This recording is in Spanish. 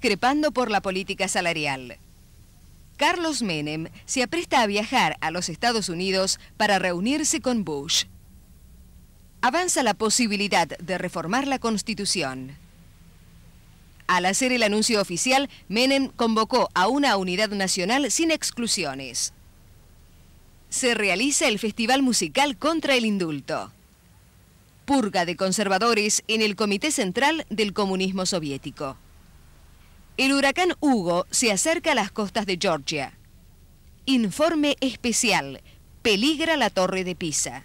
crepando por la política salarial. Carlos Menem se apresta a viajar a los Estados Unidos para reunirse con Bush. Avanza la posibilidad de reformar la Constitución. Al hacer el anuncio oficial, Menem convocó a una unidad nacional sin exclusiones. Se realiza el Festival Musical contra el Indulto. Purga de conservadores en el Comité Central del Comunismo Soviético. El huracán Hugo se acerca a las costas de Georgia. Informe especial. Peligra la torre de Pisa.